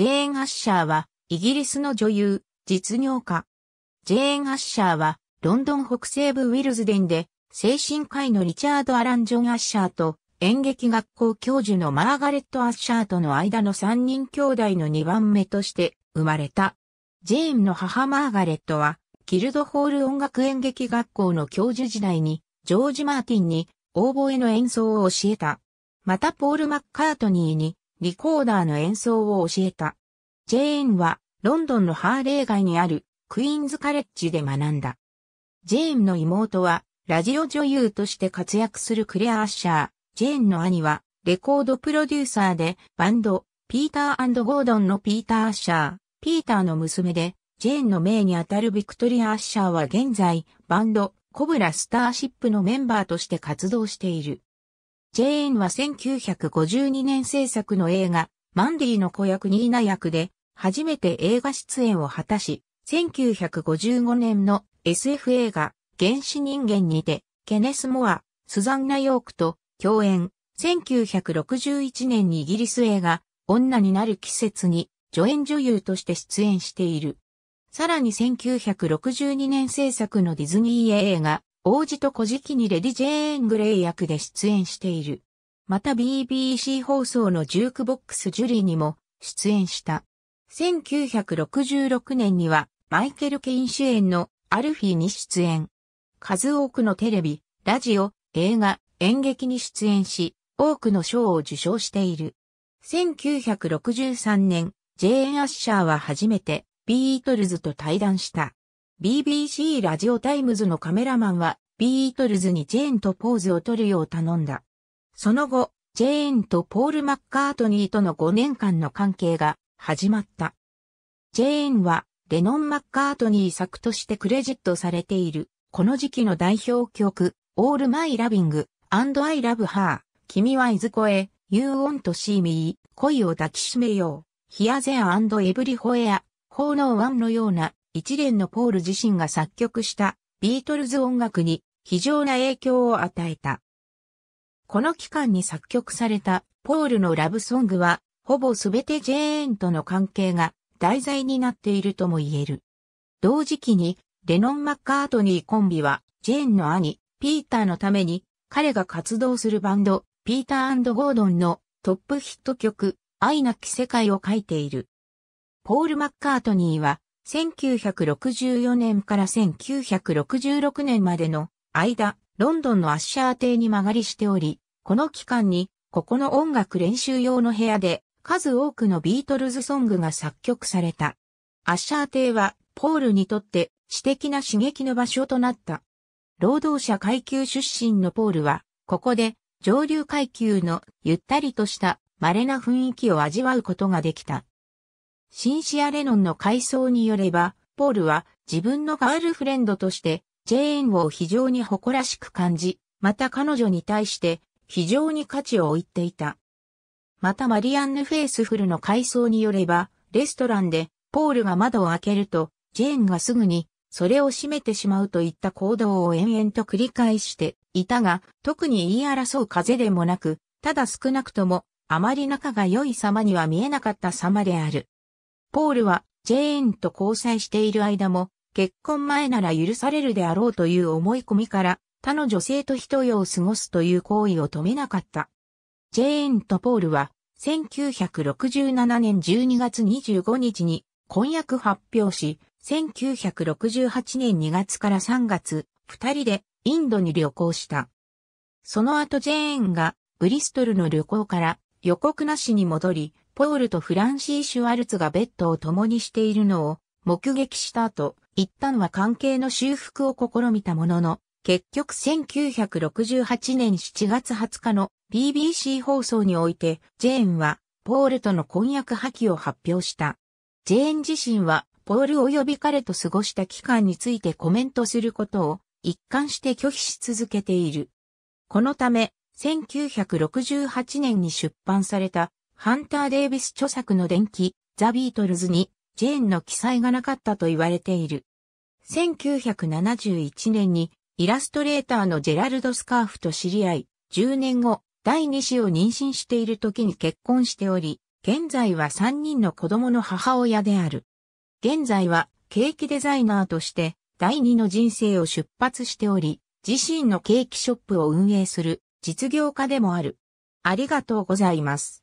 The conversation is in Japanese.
ジェーン・アッシャーは、イギリスの女優、実業家。ジェーン・アッシャーは、ロンドン北西部ウィルズデンで、精神科医のリチャード・アラン・ジョン・アッシャーと、演劇学校教授のマーガレット・アッシャーとの間の3人兄弟の2番目として生まれた。ジェーンの母マーガレットは、キルドホール音楽演劇学校の教授時代に、ジョージ・マーティンに、オーボエの演奏を教えた。またポール・マッカートニーに、リコーダーの演奏を教えた。ジェーンはロンドンのハーレー街にあるクイーンズカレッジで学んだ。ジェーンの妹はラジオ女優として活躍するクレア・アッシャー。ジェーンの兄はレコードプロデューサーでバンドピーターゴードンのピーター・アッシャー。ピーターの娘でジェーンの命にあたるビクトリア・アッシャーは現在バンドコブラ・スターシップのメンバーとして活動している。ジェーンは1952年制作の映画、マンディの子役ニーナ役で、初めて映画出演を果たし、1955年の SF 映画、原始人間にて、ケネス・モア、スザンナ・ヨークと共演、1961年にイギリス映画、女になる季節に、助演女優として出演している。さらに1962年制作のディズニー映画、王子と古事記にレディ・ジェーン・グレイ役で出演している。また BBC 放送のジュークボックス・ジュリーにも出演した。1966年にはマイケル・ケイン主演のアルフィーに出演。数多くのテレビ、ラジオ、映画、演劇に出演し、多くの賞を受賞している。1963年、ジェーン・アッシャーは初めてビートルズと対談した。BBC ラジオタイムズのカメラマンはビートルズにジェーンとポーズを取るよう頼んだ。その後、ジェーンとポール・マッカートニーとの5年間の関係が始まった。ジェーンはレノン・マッカートニー作としてクレジットされている、この時期の代表曲、オール・マイ・ラビング、アンド・アイ・ラブ・ハー、君はいずこへ、You want see me, 恋を抱きしめよう、Here there and everywhere, のような一連のポール自身が作曲したビートルズ音楽に非常な影響を与えた。この期間に作曲されたポールのラブソングは、ほぼ全てジェーンとの関係が題材になっているとも言える。同時期に、レノン・マッカートニーコンビは、ジェーンの兄、ピーターのために、彼が活動するバンド、ピーターゴードンのトップヒット曲、愛なき世界を書いている。ポール・マッカートニーは、1964年から1966年までの間、ロンドンのアッシャー邸に間借りしており、この期間に、ここの音楽練習用の部屋で、数多くのビートルズソングが作曲された。アッシャー邸は、ポールにとって、詩的な刺激の場所となった。労働者階級出身のポールは、ここで、上流階級のゆったりとした稀な雰囲気を味わうことができた。シンシア・レノンの回想によれば、ポールは自分のガールフレンドとしてジェーンを非常に誇らしく感じ、また彼女に対して非常に価値を置いていた。またマリアンヌ・フェイスフルの回想によれば、レストランでポールが窓を開けると、ジェーンがすぐにそれを閉めてしまうといった行動を延々と繰り返していたが、特に言い争う風でもなく、ただ少なくともあまり仲が良い様には見えなかった様である。ポールはジェーンと交際している間も、結婚前なら許されるであろうという思い込みから、他の女性と一夜を過ごすという行為を止めなかった。ジェーンとポールは、1967年12月25日に婚約発表し、1968年2月から3月、二人でインドに旅行した。その後ジェーンがブリストルの旅行から予告なしに戻り、ポールとフランシー・シュワルツがベッドを共にしているのを目撃した後、一旦は関係の修復を試みたものの、結局1968年7月20日の BBC 放送において、ジェーンはポールとの婚約破棄を発表した。ジェーン自身はポール及び彼と過ごした期間についてコメントすることを一貫して拒否し続けている。このため、1968年に出版されたハンター・デイビス著作の伝記、ザ・ビートルズに、ジェーンの記載がなかったと言われている。1971年に、イラストレーターのジェラルド・スカーフと知り合い、10年後、第2子を妊娠している時に結婚しており、現在は3人の子供の母親である。現在はケーキデザイナーとして第2の人生を出発しており、自身のケーキショップを運営する実業家でもある。ありがとうございます。